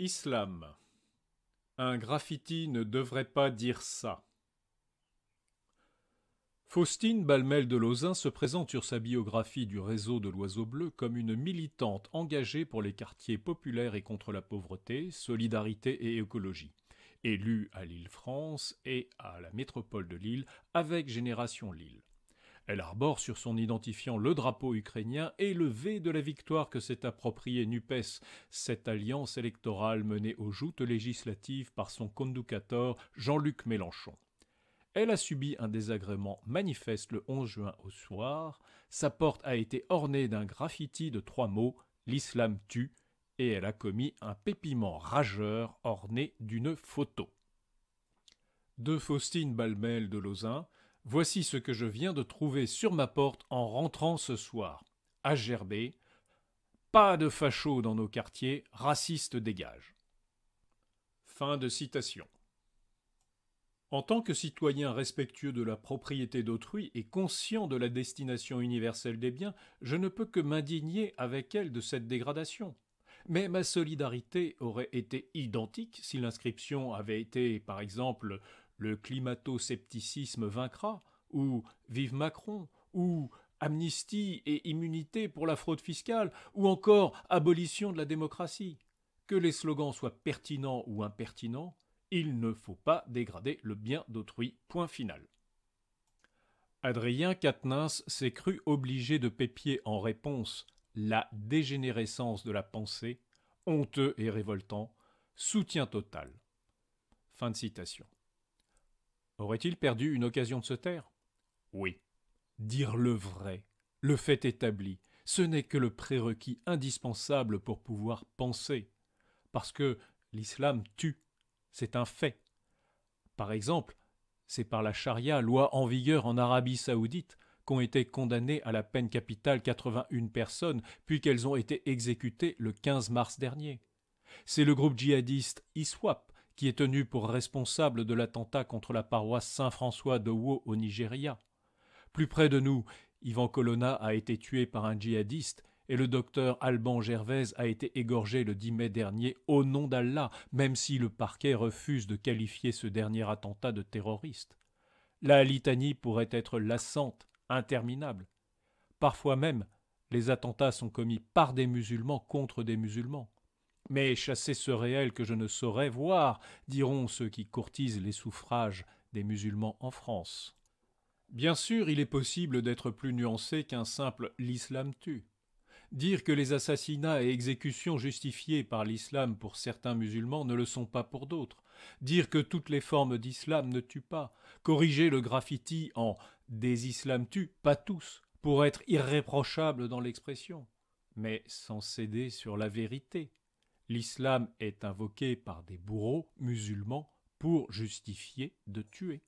Islam. Un graffiti ne devrait pas dire ça. Faustine Balmel de Lauzun se présente sur sa biographie du réseau de l'Oiseau Bleu comme une militante engagée pour les quartiers populaires et contre la pauvreté, solidarité et écologie. Élue à Lille France et à la métropole de Lille avec Génération Lille. Elle arbore sur son identifiant le drapeau ukrainien et le V de la victoire que s'est appropriée NUPES, cette alliance électorale menée aux joutes législatives par son conducteur Jean-Luc Mélenchon. Elle a subi un désagrément manifeste le 11 juin au soir. Sa porte a été ornée d'un graffiti de trois mots L'islam tue et elle a commis un pépiment rageur orné d'une photo. De Faustine Balmel de Lausanne, Voici ce que je viens de trouver sur ma porte en rentrant ce soir. À Gerbet, pas de fachos dans nos quartiers, racistes dégage. Fin de citation. En tant que citoyen respectueux de la propriété d'autrui et conscient de la destination universelle des biens, je ne peux que m'indigner avec elle de cette dégradation. Mais ma solidarité aurait été identique si l'inscription avait été, par exemple, le climato-scepticisme vaincra, ou vive Macron, ou amnistie et immunité pour la fraude fiscale, ou encore abolition de la démocratie. Que les slogans soient pertinents ou impertinents, il ne faut pas dégrader le bien d'autrui. Point final. Adrien Quatennens s'est cru obligé de pépier en réponse la dégénérescence de la pensée, honteux et révoltant, soutien total. Fin de citation. Aurait-il perdu une occasion de se taire Oui. Dire le vrai, le fait établi, ce n'est que le prérequis indispensable pour pouvoir penser. Parce que l'islam tue, c'est un fait. Par exemple, c'est par la charia, loi en vigueur en Arabie saoudite, qu'ont été condamnées à la peine capitale 81 personnes, puis qu'elles ont été exécutées le 15 mars dernier. C'est le groupe djihadiste ISWAP qui est tenu pour responsable de l'attentat contre la paroisse Saint-François de Wo au Nigeria. Plus près de nous, Ivan Colonna a été tué par un djihadiste et le docteur Alban Gervaise a été égorgé le 10 mai dernier au nom d'Allah, même si le parquet refuse de qualifier ce dernier attentat de terroriste. La litanie pourrait être lassante, interminable. Parfois même, les attentats sont commis par des musulmans contre des musulmans. Mais chasser ce réel que je ne saurais voir, diront ceux qui courtisent les suffrages des musulmans en France. Bien sûr, il est possible d'être plus nuancé qu'un simple l'islam tue. Dire que les assassinats et exécutions justifiées par l'islam pour certains musulmans ne le sont pas pour d'autres. Dire que toutes les formes d'islam ne tuent pas. Corriger le graffiti en des islams tuent, pas tous, pour être irréprochable dans l'expression, mais sans céder sur la vérité l'islam est invoqué par des bourreaux musulmans pour justifier de tuer.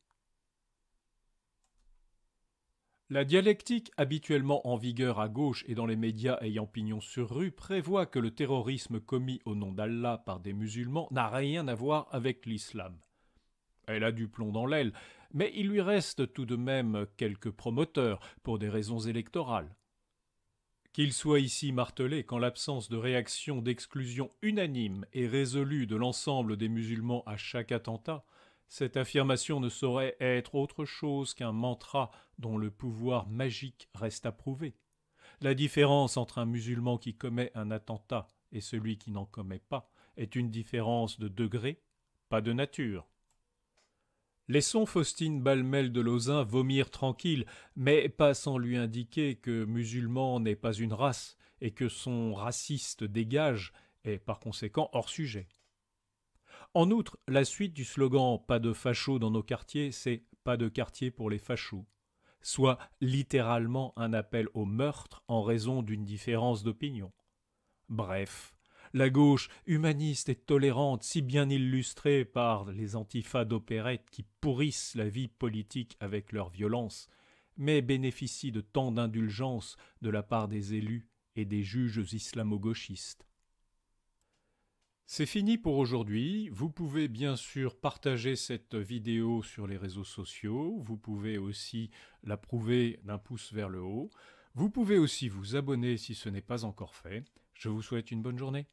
La dialectique habituellement en vigueur à gauche et dans les médias ayant pignon sur rue prévoit que le terrorisme commis au nom d'Allah par des musulmans n'a rien à voir avec l'islam. Elle a du plomb dans l'aile, mais il lui reste tout de même quelques promoteurs pour des raisons électorales. Qu'il soit ici martelé qu'en l'absence de réaction d'exclusion unanime et résolue de l'ensemble des musulmans à chaque attentat, cette affirmation ne saurait être autre chose qu'un mantra dont le pouvoir magique reste à prouver. La différence entre un musulman qui commet un attentat et celui qui n'en commet pas est une différence de degré, pas de nature. Laissons Faustine Balmel de Lausanne vomir tranquille, mais pas sans lui indiquer que musulman n'est pas une race et que son raciste dégage est par conséquent hors sujet. En outre, la suite du slogan Pas de fachos dans nos quartiers, c'est Pas de quartier pour les fachos, soit littéralement un appel au meurtre en raison d'une différence d'opinion. Bref, la gauche humaniste et tolérante, si bien illustrée par les antifas d'opérettes qui pourrissent la vie politique avec leur violence, mais bénéficie de tant d'indulgence de la part des élus et des juges islamo-gauchistes. C'est fini pour aujourd'hui. Vous pouvez bien sûr partager cette vidéo sur les réseaux sociaux. Vous pouvez aussi l'approuver d'un pouce vers le haut. Vous pouvez aussi vous abonner si ce n'est pas encore fait. Je vous souhaite une bonne journée.